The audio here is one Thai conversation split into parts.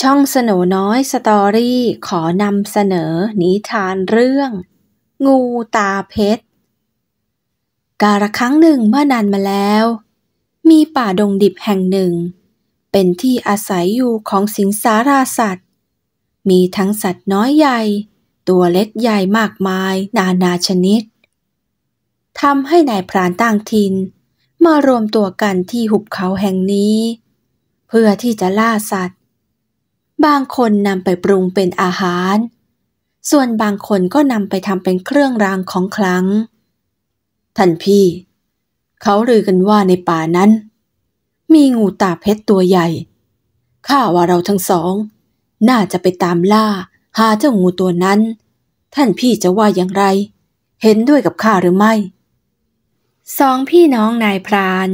ช่องสโนน้อยสตอรี่ขอนำเสนอนิทานเรื่อง งูตาเพชรกาลครั้งหนึ่งเมื่อนานมาแล้ว มีป่าดงดิบแห่งหนึ่ง เป็นที่อาศัยอยู่ของสิงสาราสัตว์ มีทั้งสัตว์น้อยใหญ่ ตัวเล็กใหญ่มากมายนานาชนิดทำให้นายพรานต่างถิ่นมารวมตัวกันที่หุบเขาแห่งนี้ เพื่อที่จะล่าสัตว์บางคนนำไปปรุงเป็นอาหาร ส่วนบางคนก็นำไปทำเป็นเครื่องรางของคลัง ท่านพี่ เขาลือกันว่าในป่านั้น มีงูตาเพชรตัวใหญ่ ข้าว่าเราทั้งสอง น่าจะไปตามล่า หาเจ้างูตัวนั้น ท่านพี่จะว่าอย่างไร เห็นด้วยกับข้าหรือไม่ สองพี่น้องนายพราน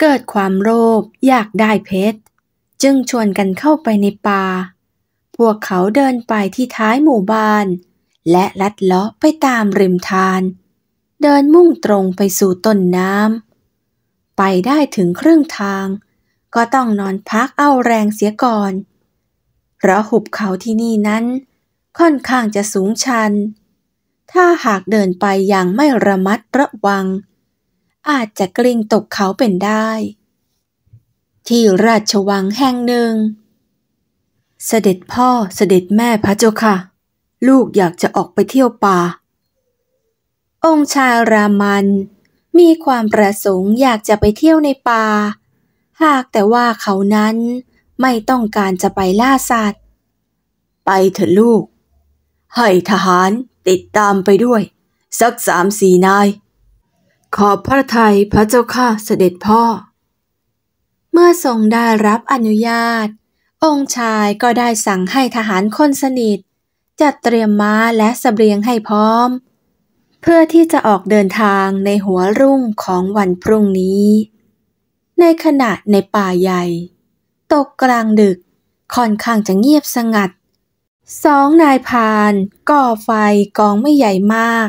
เกิดความโลภอยากได้เพชร จึงชวนกันเข้าไปในป่าพวกเขาเดินไปที่ท้ายหมู่บ้าน และลัดเลาะไปตามริมทาน เดินมุ่งตรงไปสู่ต้นน้ำไปได้ถึงครึ่งทาง ก็ต้องนอนพักเอาแรงเสียก่อนเพราะหุบเขาที่นี่นั้น ค่อนข้างจะสูงชัน ถ้าหากเดินไปอย่างไม่ระมัดระวัง อาจจะกลิ้งตกเขาเป็นได้ ที่ราชวังแห่งหนึ่งเสด็จพ่อเสด็จแม่พระเจ้าค่ะลูกอยากจะออกไปเที่ยวป่าองค์ชายรามันมีความประสงค์อยากจะไปเที่ยวในป่าหากแต่ว่าเขานั้นไม่ต้องการจะไปล่าสัตว์ ไปเถอะลูกให้ทหารติดตามไปด้วย สักสามสี่นาย ขอบพระทัยพระเจ้าค่ะเสด็จพ่อ เมื่อทรงได้รับอนุญาตองค์ชายก็ได้สั่งให้ทหารคนสนิทจัดเตรียมม้าและสเสบียงให้พร้อม เพื่อที่จะออกเดินทางในหัวรุ่งของวันพรุ่งนี้ ในขณะในป่าใหญ่ ตกกลางดึกค่อนข้างจะเงียบสงัด สองนายพานก่อไฟกองไม่ใหญ่มาก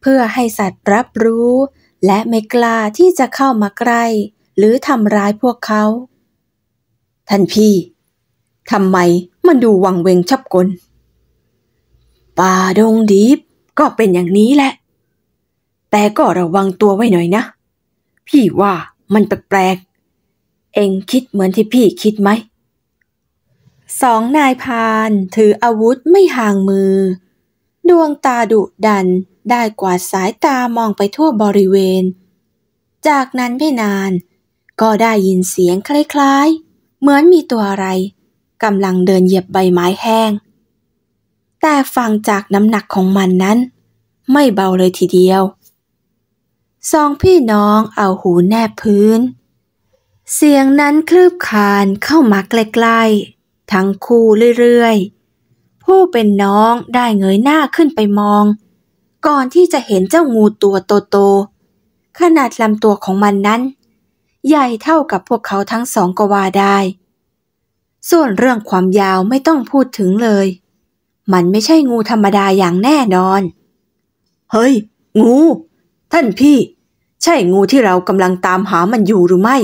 เพื่อให้สัตว์รับรู้ และไม่กล้าที่จะเข้ามาใกล้ หรือทำร้ายพวกเขาท่านพี่ทำไมมันดูวังเวงชับกลป่าดงดิบ ก็เป็นอย่างนี้แหละ แต่ก็ระวังตัวไว้หน่อยนะ พี่ว่ามันแปลกเองคิดเหมือนที่พี่คิดไหม สองนายพานถืออาวุธไม่ห่างมือ ดวงตาดุดันได้กวาดสายตามองไปทั่วบริเวณ จากนั้นไม่นาน ก็ได้ยินเสียงคล้ายๆ เหมือนมีตัวอะไรกำลังเดินเหยียบใบไม้แห้ง แต่ฟังจากน้ำหนักของมันนั้น ไม่เบาเลยทีเดียว สองพี่น้องเอาหูแนบพื้น เสียงนั้นคลืบคานเข้ามาใกล้ๆ ทั้งคู่เรื่อยๆ ผู้เป็นน้องได้เงยหน้าขึ้นไปมอง ก่อนที่จะเห็นเจ้างูตัวโตๆ ขนาดลำตัวของมันนั้น ใหญ่เท่ากับพวกเขาทั้งสองก็ว่าได้ส่วนเรื่องความยาวไม่ต้องพูดถึงเลย มันไม่ใช่งูธรรมดาอย่างแน่นอน เฮ้ย งู ท่านพี่ ใช่งูที่เรากำลังตามหามันอยู่หรือไม่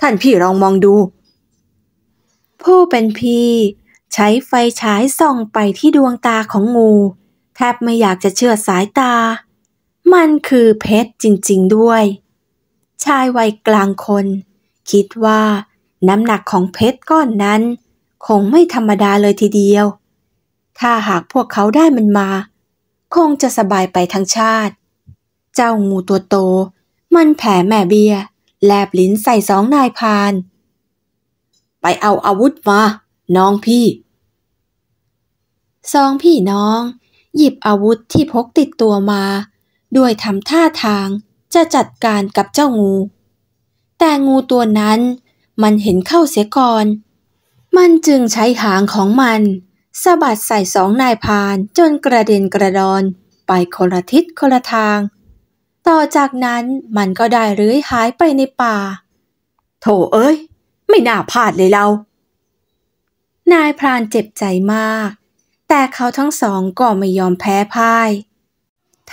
ท่านพี่ลองมองดู ผู้เป็นพี่ ใช้ไฟฉายส่องไปที่ดวงตาของงู แทบไม่อยากจะเชื่อสายตา มันคือเพชรจริงๆด้วย ชายวัยกลางคน คิดว่าน้ำหนักของเพชรก้อนนั้น คงไม่ธรรมดาเลยทีเดียว ถ้าหากพวกเขาได้มันมา คงจะสบายไปทั้งชาติ เจ้างูตัวโต มันแผ่แม่เบีย แลบลิ้นใส่สองนายพาน ไปเอาอาวุธมาน้องพี่สองพี่น้อง หยิบอาวุธที่พกติดตัวมา ด้วยทำท่าทางจะจัดการกับเจ้างู แต่งูตัวนั้นมันเห็นเข้าเสียก่อน มันจึงใช้หางของมันสะบัดใส่สองนายพานจนกระเด็นกระดอน ไปคนละทิศคนละทาง ต่อจากนั้นมันก็ได้รื้อหายไปในป่า โถเอ้ย ไม่น่าพลาดเลยเรา นายพรานเจ็บใจมาก แต่เขาทั้งสอง ก็ไม่ยอมแพ้พ่าย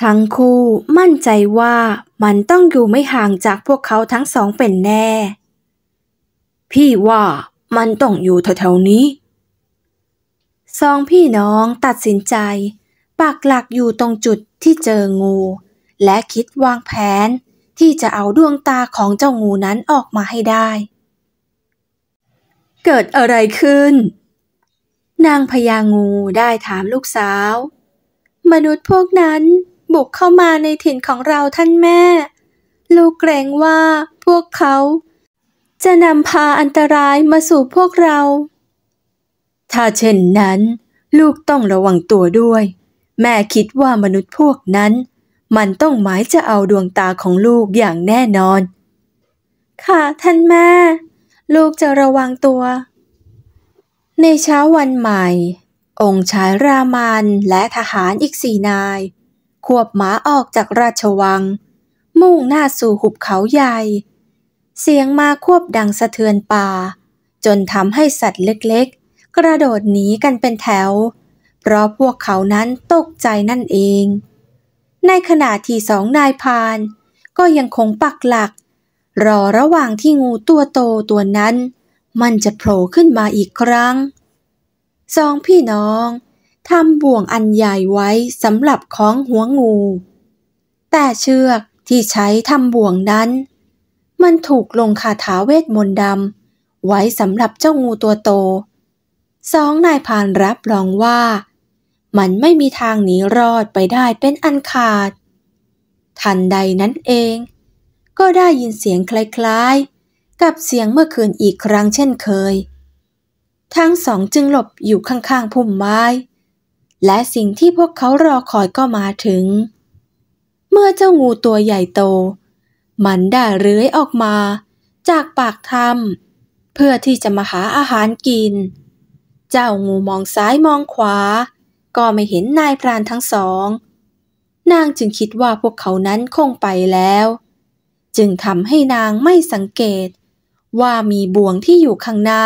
ทั้งคู่มั่นใจว่ามันต้องอยู่ไม่ห่างจากพวกเขาทั้งสองเป็นแน่พี่ว่ามันต้องอยู่แถวๆนี้ สองพี่น้องตัดสินใจปักหลักอยู่ตรงจุดที่เจองู และคิดวางแผน ที่จะเอาดวงตาของเจ้างูนั้นออกมาให้ได้ เกิดอะไรขึ้น นางพญางูได้ถามลูกสาว มนุษย์พวกนั้นบุกเข้ามาในถิ่นของเราท่านแม่ ลูกเกรงว่าพวกเขาจะนำพาอันตรายมาสู่พวกเรา ถ้าเช่นนั้น ลูกต้องระวังตัวด้วย แม่คิดว่ามนุษย์พวกนั้น มันต้องหมายจะเอาดวงตาของลูกอย่างแน่นอน ค่ะท่านแม่ ลูกจะระวังตัว ในเช้าวันใหม่ องค์ชายรามัน และทหารอีกสี่นาย ควบหมาออกจากราชวัง มุ่งหน้าสู่หุบเขาใหญ่เสียงมาควบดังสะเทือนป่า จนทำให้สัตว์เล็กๆ กระโดดหนีกันเป็นแถว เพราะพวกเขานั้นตกใจนั่นเอง ในขณะที่สองนายพานก็ยังคงปักหลัก รอระหว่างที่งูตัวโตตัวนั้น มันจะโผล่ขึ้นมาอีกครั้งสองพี่น้องทำบ่วงอันใหญ่ไว้สำหรับคล้องหัวงู แต่เชือกที่ใช้ทำบ่วงนั้นมันถูกลงคาถาเวทมนต์ดำ ไว้สำหรับเจ้างูตัวโต สองนายพานรับรองว่า มันไม่มีทางหนีรอดไปได้เป็นอันขาด ทันใดนั้นเอง ก็ได้ยินเสียงคล้ายๆ กับเสียงเมื่อคืนอีกครั้งเช่นเคย ทั้งสองจึงหลบอยู่ข้างๆพุ่มไม้ และสิ่งที่พวกเขารอคอยก็มาถึง เมื่อเจ้างูตัวใหญ่โตมันได้เลื้อยออกมา จากปากถ้ำเพื่อที่จะมาหาอาหารกิน เจ้างูมองซ้ายมองขวา ก็ไม่เห็นนายพรานทั้งสอง นางจึงคิดว่าพวกเขานั้นคงไปแล้ว จึงทำให้นางไม่สังเกต ว่ามีบ่วงที่อยู่ข้างหน้า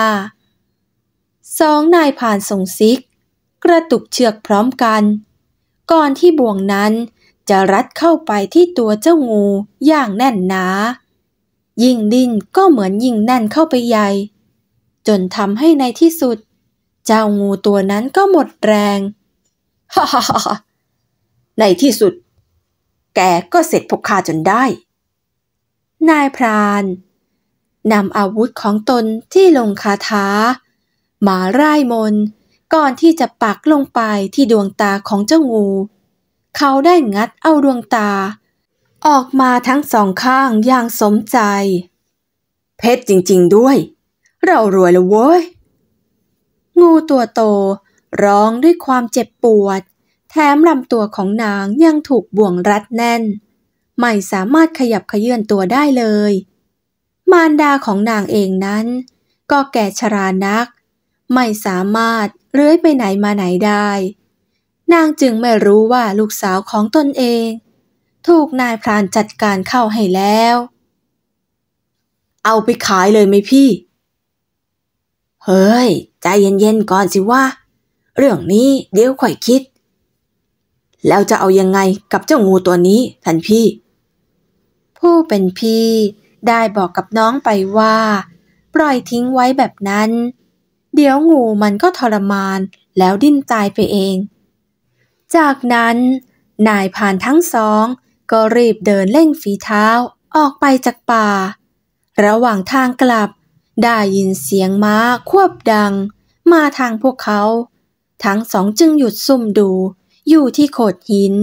สองนายผ่านส่งซิก กระตุกเชือกพร้อมกัน ก่อนที่บ่วงนั้นจะรัดเข้าไปที่ตัวเจ้างูอย่างแน่นหนา ยิ่งดิ้นก็เหมือนยิ่งแน่นเข้าไปใหญ่ จนทำให้ในที่สุด เจ้างูตัวนั้นก็หมดแรงฮ่าฮ่าฮ่าในที่สุด แกก็เสร็จพกคาจนได้ นายพรานนำอาวุธของตนที่ลงคาถามาไร่มนก่อนที่จะปักลงไปที่ดวงตาของเจ้างูเขาได้งัดเอาดวงตา ออกมาทั้งสองข้างอย่างสมใจ เพชรจริงๆด้วย เรารวยแล้วเว้ย งูตัวโตร้องด้วยความเจ็บปวด แถมลำตัวของนางยังถูกบ่วงรัดแน่น ไม่สามารถขยับขยื่นตัวได้เลย มารดาของนางเองนั้นก็แก่ชรานัก ไม่สามารถเลื้อยไปไหนมาไหนได้นางจึงไม่รู้ว่าลูกสาวของตนเอง ถูกนายพรานจัดการเข้าให้แล้ว เอาไปขายเลยไหมพี่ เฮ้ย ใจเย็นๆก่อนสิว่า เรื่องนี้เดี๋ยวค่อยคิด แล้วจะเอายังไงกับเจ้างูตัวนี้ท่านพี่ ผู้เป็นพี่ได้บอกกับน้องไปว่า ปล่อยทิ้งไว้แบบนั้น เดี๋ยวงูมันก็ทรมานแล้วดิ้นตายไปเองจากนั้นนายพานทั้งสองก็รีบเดินเล่งฝีเท้าออกไปจากป่า ระหว่างทางกลับ ได้ยินเสียงม้าควบดัง มาทางพวกเขา ทั้งสองจึงหยุดซุ่มดูอยู่ที่โขดหิน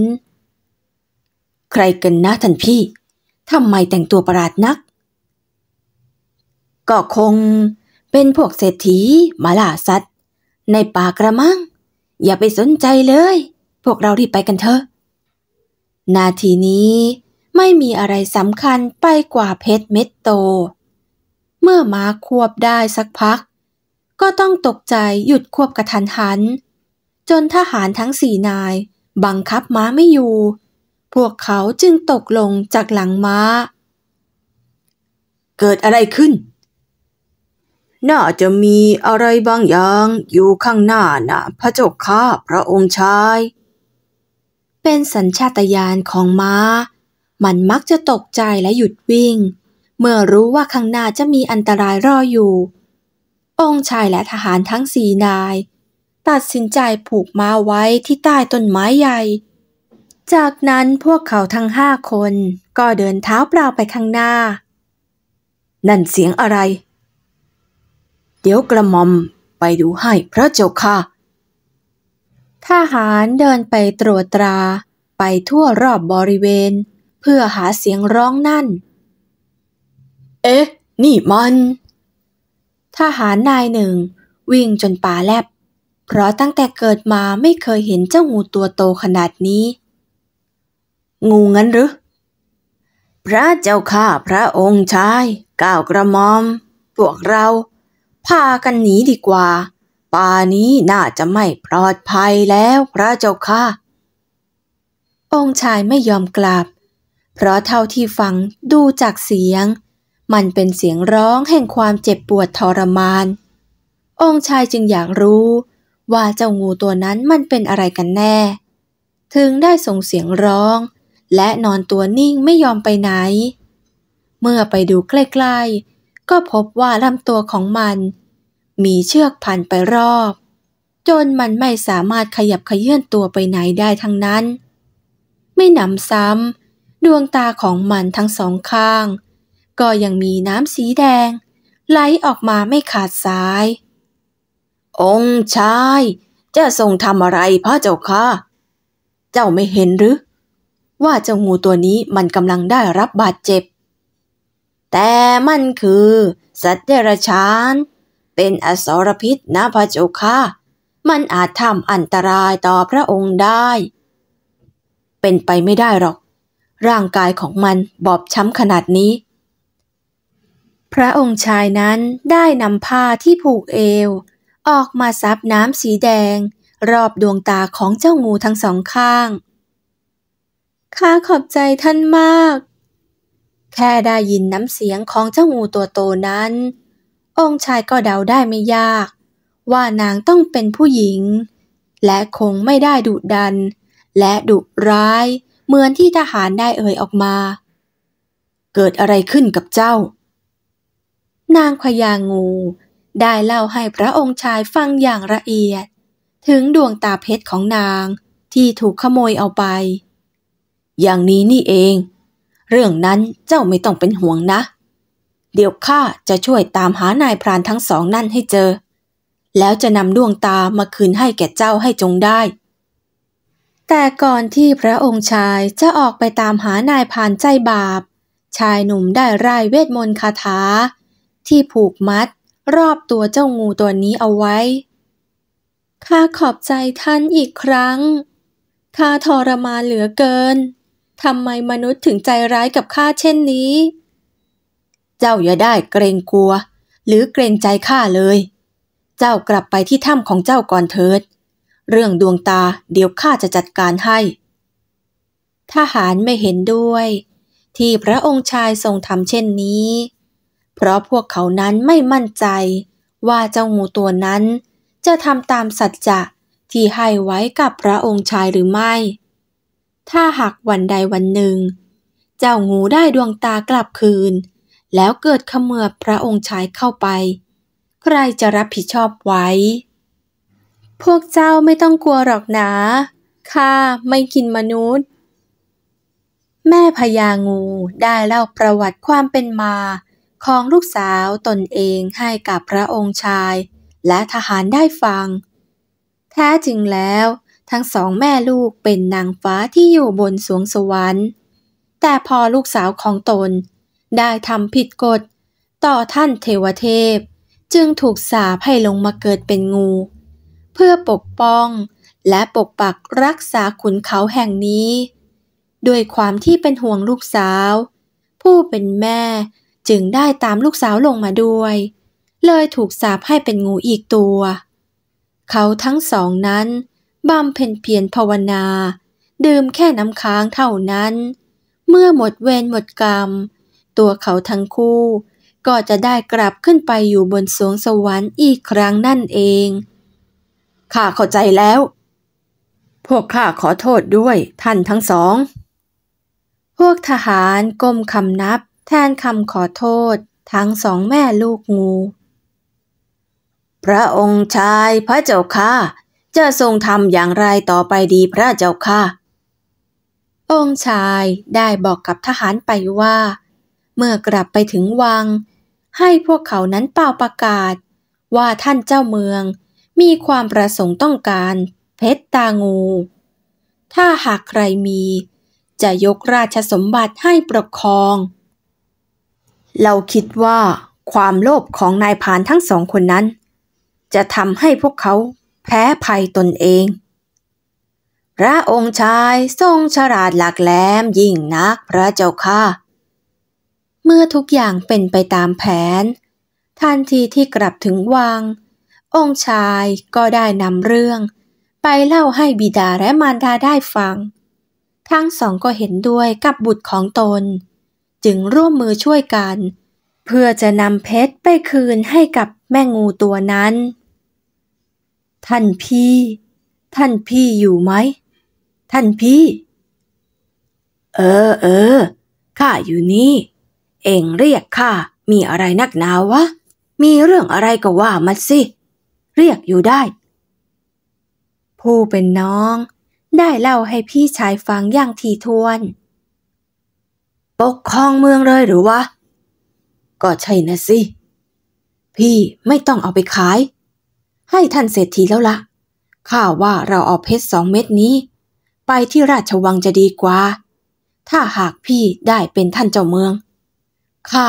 ใครกันนะท่านพี่ทำไมแต่งตัวประหลาดนัก ก็คงเป็นพวกเศรษฐีมาล่าสัตว์ ในป่ากระมังอย่าไปสนใจเลยพวกเรารีบไปกันเถอะ นาทีนี้ไม่มีอะไรสำคัญไปกว่าเพชรเม็ดโต เมื่อม้าควบได้สักพัก ก็ต้องตกใจหยุดควบกระทันหัน จนทหารทั้งสี่นาย บังคับม้าไม่อยู่ พวกเขาจึงตกลงจากหลังม้า เกิดอะไรขึ้น น่าจะมีอะไรบางอย่างอยู่ข้างหน้านะพระเจ้าข้าพระองค์ชายเป็นสัญชาตญาณของม้า มันมักจะตกใจและหยุดวิ่ง เมื่อรู้ว่าข้างหน้าจะมีอันตรายรออยู่ องค์ชายและทหารทั้งสี่นาย ตัดสินใจผูกม้าไว้ที่ใต้ต้นไม้ใหญ่ จากนั้นพวกเขาทั้งห้าคน ก็เดินเท้าเปล่าไปข้างหน้า นั่นเสียงอะไร เดี๋ยวกระหม่อม ไปดูให้พระเจ้าค่ะทหารเดินไปตรวจตราไปทั่วรอบบริเวณ เพื่อหาเสียงร้องนั่น เอ๊ะ นี่มัน ทหารนายหนึ่ง วิ่งจนป่าแลบ เพราะตั้งแต่เกิดมาไม่เคยเห็นเจ้างูตัวโตขนาดนี้ งูงั้นหรือ พระเจ้าข้าพระองค์ชายก้าวกระมอมพวกเรา พากันหนีดีกว่าป่านี้น่าจะไม่ปลอดภัยแล้วพระเจ้าค่ะองค์ชายไม่ยอมกลับ เพราะเท่าที่ฟังดูจากเสียง มันเป็นเสียงร้องแห่งความเจ็บปวดทรมาน องค์ชายจึงอยากรู้ ว่าเจ้างูตัวนั้นมันเป็นอะไรกันแน่ ถึงได้ส่งเสียงร้อง และนอนตัวนิ่งไม่ยอมไปไหน เมื่อไปดูใกล้ๆ ก็พบว่าลำตัวของมันมีเชือกพันไปรอบ จนมันไม่สามารถขยับขยื่นตัวไปไหนได้ทั้งนั้น ไม่หนำซ้ำดวงตาของมันทั้งสองข้าง ก็ยังมีน้ำสีแดงไหลออกมาไม่ขาดสาย องค์ชาย จะทรงทำอะไรพระเจ้าค่ะ เจ้าไม่เห็นหรือ ว่าเจ้างูตัวนี้มันกำลังได้รับบาดเจ็บ แต่มันคือ สัตว์เดรัจฉานเป็นอสรพิษนะพระเจ้าค่ะมันอาจทำอันตรายต่อพระองค์ได้ เป็นไปไม่ได้หรอก ร่างกายของมันบอบช้ำขนาดนี้ พระองค์ชายนั้นได้นำผ้าที่ผูกเอว ออกมาซับน้ำสีแดง รอบดวงตาของเจ้างูทั้งสองข้าง ข้าขอบใจท่านมาก แค่ได้ยินน้ำเสียงของเจ้างูตัวโตนั้นองค์ชายก็เดาได้ไม่ยาก ว่านางต้องเป็นผู้หญิง และคงไม่ได้ดุดัน และดุร้าย เหมือนที่ทหารได้เอ่ยออกมา เกิดอะไรขึ้นกับเจ้า นางขยางูได้เล่าให้พระองค์ชายฟังอย่างละเอียด ถึงดวงตาเพชรของนางที่ถูกขโมยเอาไป อย่างนี้นี่เอง เรื่องนั้นเจ้าไม่ต้องเป็นห่วงนะเเดี๋ยวข้าจะช่วยตามหานายพรานทั้งสองนั่นให้เจอ แล้วจะนำดวงตามาคืนให้แก่เจ้าให้จงได้ แต่ก่อนที่พระองค์ชายจะออกไปตามหานายพรานใจบาป ชายหนุ่มได้ร่ายเวทมนต์คาถาที่ผูกมัดรอบตัวเจ้างูตัวนี้เอาไว้ ข้าขอบใจท่านอีกครั้ง ข้าทรมานเหลือเกิน ทำไมมนุษย์ถึงใจร้ายกับข้าเช่นนี้เจ้าอย่าได้เกรงกลัวหรือเกรงใจข้าเลย เจ้ากลับไปที่ถ้ำของเจ้าก่อนเถิด เรื่องดวงตาเดี๋ยวข้าจะจัดการให้ ทหารไม่เห็นด้วยที่พระองค์ชายทรงทำเช่นนี้ เพราะพวกเขานั้นไม่มั่นใจว่าเจ้างูตัวนั้นจะทำตามสัจจะที่ให้ไว้กับพระองค์ชายหรือไม่ ถ้าหากวันใดวันหนึ่ง เจ้างูได้ดวงตากลับคืนแล้วเกิดขมือบพระองค์ชายเข้าไป ใครจะรับผิดชอบไว้ พวกเจ้าไม่ต้องกลัวหรอกนะ ข้าไม่กินมนุษย์ แม่พญางูได้เล่าประวัติความเป็นมา ของลูกสาวตนเองให้กับพระองค์ชาย และทหารได้ฟัง แท้จริงแล้ว ทั้งสองแม่ลูกเป็นนางฟ้าที่อยู่บนสวงสวรรค์ แต่พอลูกสาวของตนได้ทำผิดกฎ ต่อท่านเทวเทพ จึงถูกสาให้ลงมาเกิดเป็นงู เพื่อปกป้องและปกปักรักษาขุนเขาแห่งนี้ด้วยความที่เป็นห่วงลูกสาว ผู้เป็นแม่จึงได้ตามลูกสาวลงมาด้วย เลยถูกสาปให้เป็นงูอีกตัว เขาทั้งสองนั้นบำเพ็ญเพียรภาวนาดื่มแค่น้ำค้างเท่านั้น เมื่อหมดเวรหมดกรรมตัวเขาทั้งคู่ ก็จะได้กลับขึ้นไปอยู่บนสวงสวรรค์อีกครั้งนั่นเองข้าเข้าใจแล้ว พวกข้าขอโทษด้วยท่านทั้งสอง พวกทหารก้มคำนับ แทนคำขอโทษ ทั้งสองแม่ลูกงู พระองค์ชายพระเจ้าค่ะจะทรงทำอย่างไรต่อไปดีพระเจ้าค่ะ องค์ชายได้บอกกับทหารไปว่าเมื่อกลับไปถึงวัง ให้พวกเขานั้นเป่าประกาศ ว่าท่านเจ้าเมืองมีความประสงค์ต้องการ เพชรตางู ถ้าหากใครมีจะยกราชสมบัติให้ปกครอง เราคิดว่าความโลภของนายพานทั้งสองคนนั้น จะทำให้พวกเขาแพ้ภัยตนเอง พระองค์ชายทรงฉลาดหลักแหลม ยิ่งนักพระเจ้าค่ะเมื่อทุกอย่างเป็นไปตามแผนทันทีที่กลับถึงวังองค์ชายก็ได้นำเรื่อง ไปเล่าให้บิดาและมารดาได้ฟัง ทั้งสองก็เห็นด้วยกับบุตรของตน จึงร่วมมือช่วยกัน เพื่อจะนำเพชรไปคืนให้กับแม่งูตัวนั้น ท่านพี่ ท่านพี่อยู่ไหม ท่านพี่ เออเออข้าอยู่นี่เองเรียกข้ามีอะไรนักหนาวะ มีเรื่องอะไรก็ว่ามาสิ เรียกอยู่ได้ ผู้เป็นน้อง ได้เล่าให้พี่ชายฟังอย่างทีทวน ปกครองเมืองเลยหรือวะ ก็ใช่นะสิ พี่ไม่ต้องเอาไปขาย ให้ท่านเศรษฐีแล้วละข้าว่าเราเอาเพชรสองเม็ดนี้ ไปที่ราชวังจะดีกว่า ถ้าหากพี่ได้เป็นท่านเจ้าเมืองข้า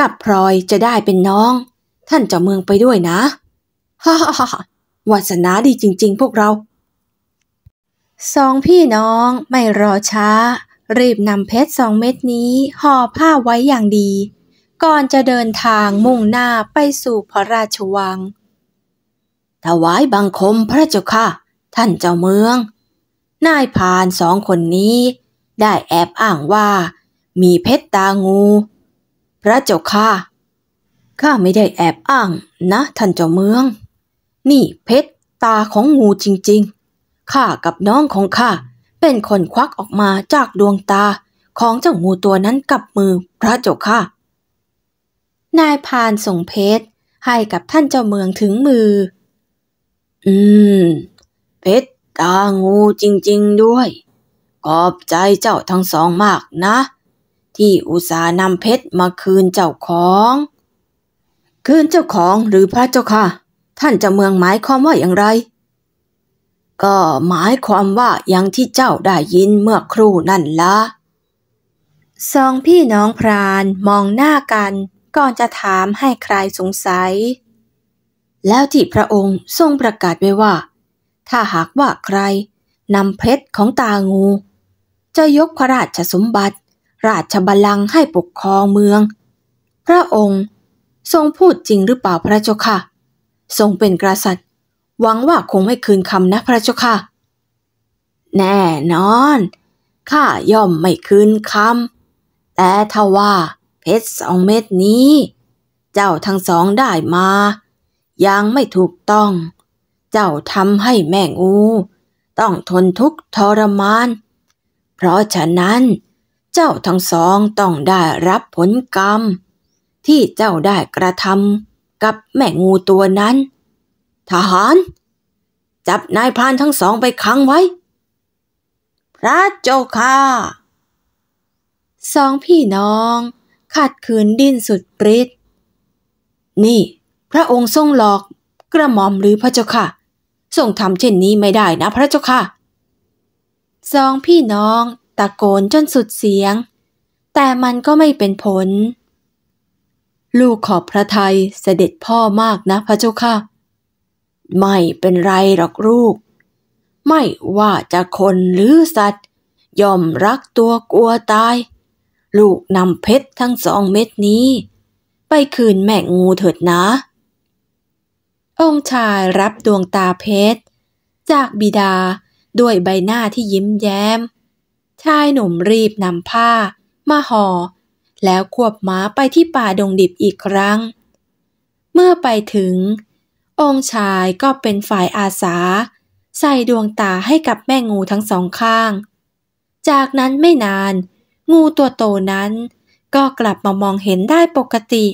กับพลอยจะได้เป็นน้อง ท่านเจ้าเมืองไปด้วยนะฮ่าฮ่าวาสนาดีจริง ๆ พวกเรา สองพี่น้องไม่รอช้า รีบนำเพชรสองเม็ดนี้ห่อผ้าไว้อย่างดี ก่อนจะเดินทางมุ่งหน้าไปสู่พระราชวัง ถวายบังคมพระเจ้าค่ะท่านเจ้าเมืองนายพานสองคนนี้ ได้แอบอ้างว่า มีเพชรตางูพระเจ้าค่ะข้าไม่ได้แอบอ้างนะท่านเจ้าเมือง นี่เพชรตาของงูจริงๆ ข้ากับน้องของข้าเป็นคนควักออกมาจากดวงตา ของเจ้างูตัวนั้นกับมือ พระเจ้าค่ะ นายพานส่งเพชรให้กับท่านเจ้าเมืองถึงมือ อืม เพชรตางูจริง ๆ ด้วย ขอบใจเจ้าทั้งสองมากนะที่อุตสาห์นำเพชรมาคืนเจ้าของ คืนเจ้าของหรือพระเจ้าค่ะ ท่านจะเมืองหมายความว่าอย่างไร ก็หมายความว่าอย่างที่เจ้าได้ยินเมื่อครู่นั่นละสองพี่น้องพรานมองหน้ากัน ก่อนจะถามให้ใครสงสัย แล้วที่พระองค์ทรงประกาศไว้ว่า ถ้าหากว่าใครนำเพชรของตางู จะยกพระราชสมบัติราชบัลลังก์ให้ปกครองเมือง พระองค์ทรงพูดจริงหรือเปล่าพระเจ้าค่ะ ทรงเป็นกษัตริย์หวังว่าคงไม่คืนคำนะพระเจ้าค่ะ แน่นอน ข้าย่อมไม่คืนคำ แต่ถ้าว่าเพชรสองเม็ดนี้ เจ้าทั้งสองได้มา ยังไม่ถูกต้อง เจ้าทำให้แม่งูต้องทนทุกข์ทรมาน เพราะฉะนั้นเจ้าทั้งสองต้องได้รับผลกรรม ที่เจ้าได้กระทำกับแม่งูตัวนั้น ทหาร จับนายพรานทั้งสองไปขังไว้ พระเจ้าค่ะ สองพี่น้อง ขัดขืนดิ้นสุดปริศนี่ พระองค์ทรงหลอกกระหม่อมหรือพระเจ้าค่ะทรงทำเช่นนี้ไม่ได้นะพระเจ้าค่ะ สองพี่น้องตะโกนจนสุดเสียง แต่มันก็ไม่เป็นผล ลูกขอบพระไทยเสด็จพ่อมากนะพระเจ้าค่ะ ไม่เป็นไรหรอกลูก ไม่ว่าจะคนหรือสัตว์ย่อมรักตัวกลัวตาย ลูกนำเพชรทั้งสองเม็ดนี้ ไปคืนแม่งูเถิดนะ องค์ชายรับดวงตาเพชร จากบิดาด้วยใบหน้าที่ยิ้มแย้มชายหนุ่มรีบนำผ้ามาหอ่อแล้วควบม้าไปที่ป่าดงดิบอีกครั้ง เมื่อไปถึง องค์ชายก็เป็นฝ่ายอาสา ใส่ดวงตาให้กับแม่งูทั้งสองข้าง จากนั้นไม่นาน งูตัวโตนั้น ก็กลับมามองเห็นได้ปกติ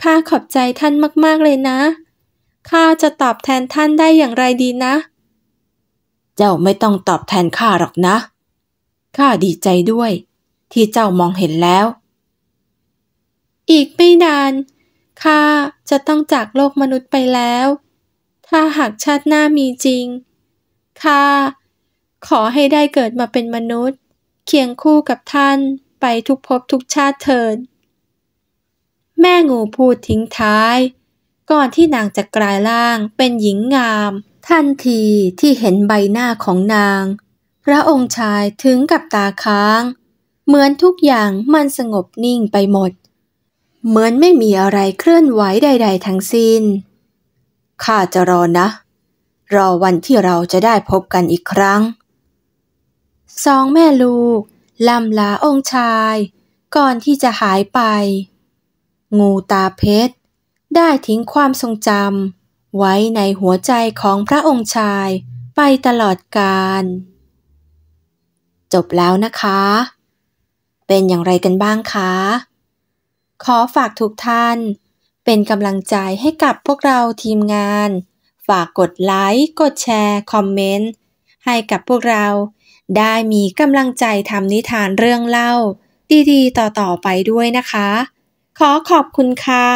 ข้าขอบใจท่านมากๆเลยนะ ข้าจะตอบแทนท่านได้อย่างไรดีนะเจ้าไม่ต้องตอบแทนข้าหรอกนะ ข้าดีใจด้วย ที่เจ้ามองเห็นแล้ว อีกไม่นานข้าจะต้องจากโลกมนุษย์ไปแล้ว ถ้าหากชาติหน้ามีจริง ข้าขอให้ได้เกิดมาเป็นมนุษย์เคียงคู่กับท่านไปทุกภพทุกชาติเถิด แม่งูพูดทิ้งท้าย ก่อนที่นางจะกลายร่างเป็นหญิงงามทันทีที่เห็นใบหน้าของนาง พระองค์ชายถึงกับตาค้าง เหมือนทุกอย่างมันสงบนิ่งไปหมด เหมือนไม่มีอะไรเคลื่อนไหวใดๆ ทั้งสิ้นข้าจะรอนะ รอวันที่เราจะได้พบกันอีกครั้ง สองแม่ลูกลำลาองค์ชาย ก่อนที่จะหายไป งูตาเพชร ได้ทิ้งความทรงจำไว้ในหัวใจของพระองค์ชาย ไปตลอดกาลจบแล้วนะคะ เป็นอย่างไรกันบ้างคะ ขอฝากทุกท่าน เป็นกำลังใจให้กับพวกเราทีมงาน ฝากกดไลค์ กดแชร์ คอมเมนต์ ให้กับพวกเรา ได้มีกำลังใจทำนิทานเรื่องเล่า ดีๆต่อๆไปด้วยนะคะ ขอขอบคุณค่ะ